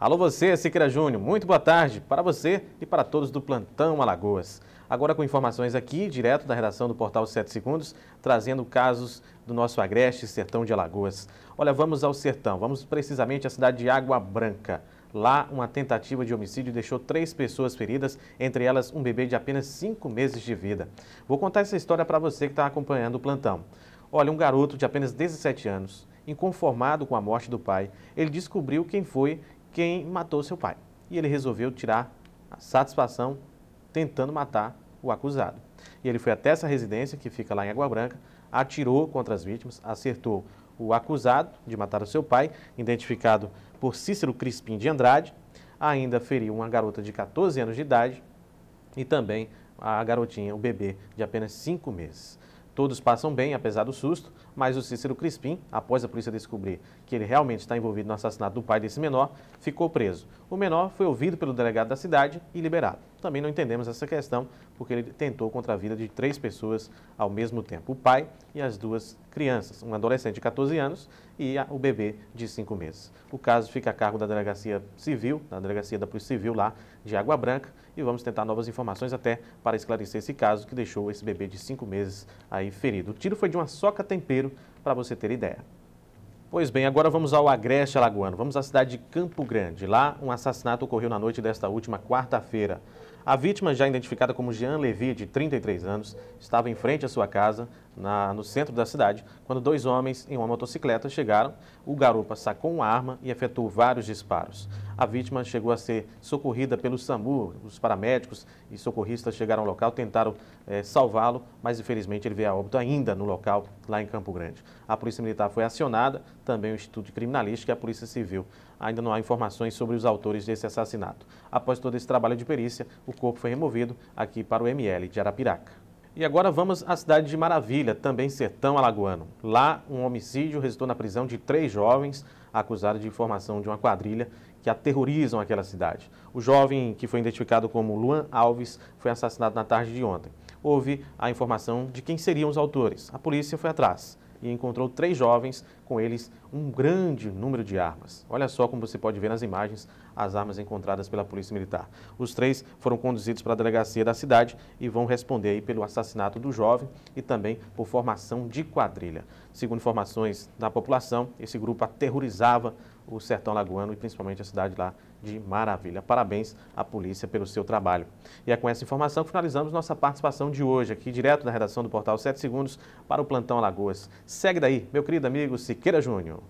Alô você, Siqueira Júnior, muito boa tarde para você e para todos do Plantão Alagoas. Agora com informações aqui, direto da redação do Portal 7 Segundos, trazendo casos do nosso agreste, sertão de Alagoas. Olha, vamos ao sertão, vamos precisamente à cidade de Água Branca. Lá, uma tentativa de homicídio deixou três pessoas feridas, entre elas um bebê de apenas cinco meses de vida. Vou contar essa história para você que está acompanhando o plantão. Olha, um garoto de apenas 17 anos, inconformado com a morte do pai, ele descobriu quem foi quem matou seu pai. E ele resolveu tirar a satisfação tentando matar o acusado. E ele foi até essa residência, que fica lá em Água Branca, atirou contra as vítimas, acertou o acusado de matar o seu pai, identificado por Cícero Crispim de Andrade, ainda feriu uma garota de 14 anos de idade e também a garotinha, o bebê, de apenas 5 meses. Todos passam bem, apesar do susto, mas o Cícero Crispim, após a polícia descobrir que ele realmente está envolvido no assassinato do pai desse menor, ficou preso. O menor foi ouvido pelo delegado da cidade e liberado. Também não entendemos essa questão, porque ele tentou contra a vida de três pessoas ao mesmo tempo: o pai e as duas crianças, um adolescente de 14 anos e o bebê de 5 meses. O caso fica a cargo da Delegacia Civil, da Delegacia da Polícia Civil lá de Água Branca, e vamos tentar novas informações até para esclarecer esse caso que deixou esse bebê de 5 meses aí ferido. O tiro foi de uma soca tempero, para você ter ideia. Pois bem, agora vamos ao Agreste Alagoano. Vamos à cidade de Campo Grande. Lá, um assassinato ocorreu na noite desta última quarta-feira. A vítima, já identificada como Jean Levy, de 33 anos, estava em frente à sua casa, na, no centro da cidade, quando dois homens em uma motocicleta chegaram. O garupa sacou uma arma e efetuou vários disparos. A vítima chegou a ser socorrida pelo SAMU. Os paramédicos e socorristas chegaram ao local, tentaram eh, salvá-lo, mas infelizmente ele veio a óbito ainda no local, lá em Campo Grande. A Polícia Militar foi acionada, também o Instituto de Criminalística e a Polícia Civil. Ainda não há informações sobre os autores desse assassinato. Após todo esse trabalho de perícia, o corpo foi removido aqui para o ML de Arapiraca. E agora vamos à cidade de Maravilha, também sertão alagoano. Lá, um homicídio resultou na prisão de três jovens acusados de formação de uma quadrilha que aterrorizam aquela cidade. O jovem, que foi identificado como Luan Alves, foi assassinado na tarde de ontem. Houve a informação de quem seriam os autores. A polícia foi atrás e encontrou três jovens, com eles um grande número de armas. Olha só como você pode ver nas imagens as armas encontradas pela Polícia Militar. Os três foram conduzidos para a delegacia da cidade e vão responder pelo assassinato do jovem e também por formação de quadrilha. Segundo informações da população, esse grupo aterrorizava o sertão lagoano e principalmente a cidade lá de Maravilha. Parabéns à polícia pelo seu trabalho. E é com essa informação que finalizamos nossa participação de hoje, aqui direto da redação do portal 7 Segundos para o Plantão Alagoas. Segue daí, meu querido amigo Siqueira Júnior.